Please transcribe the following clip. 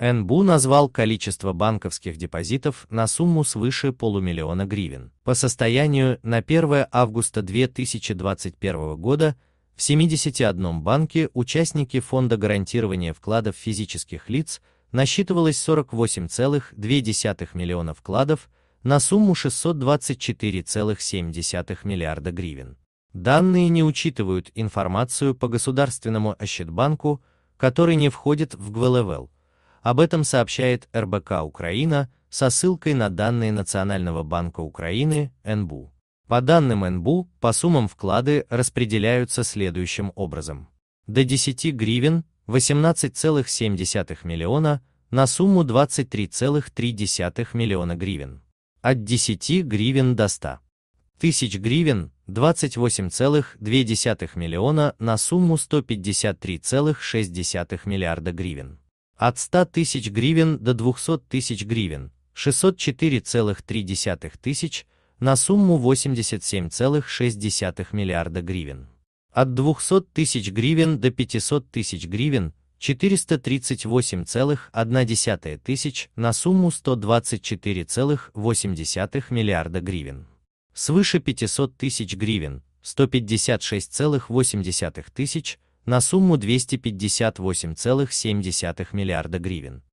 НБУ назвал количество банковских депозитов на сумму свыше полумиллиона гривен. По состоянию на 1 августа 2021 года в 71 банке участники Фонда гарантирования вкладов физических лиц насчитывалось 48,2 миллиона вкладов на сумму 624,7 миллиарда гривен. Данные не учитывают информацию по государственному Ощетбанку, который не входит в ГВЛВЛ. Об этом сообщает РБК Украина со ссылкой на данные Национального банка Украины НБУ. По данным НБУ, по суммам вклады распределяются следующим образом. До 10 гривен 18,7 миллиона на сумму 23,3 миллиона гривен. От 10 гривен до 100 тысяч гривен 28,2 миллиона на сумму 153,6 миллиарда гривен от 100 тысяч гривен до 200 тысяч гривен, 604,3 тысяч на сумму 87,6 миллиарда гривен. От 200 тысяч гривен до 500 тысяч гривен, 438,1 тысяч на сумму 124,8 миллиарда гривен. Свыше 500 тысяч гривен, 156,8 тысяч на сумму 258,7 миллиарда гривен.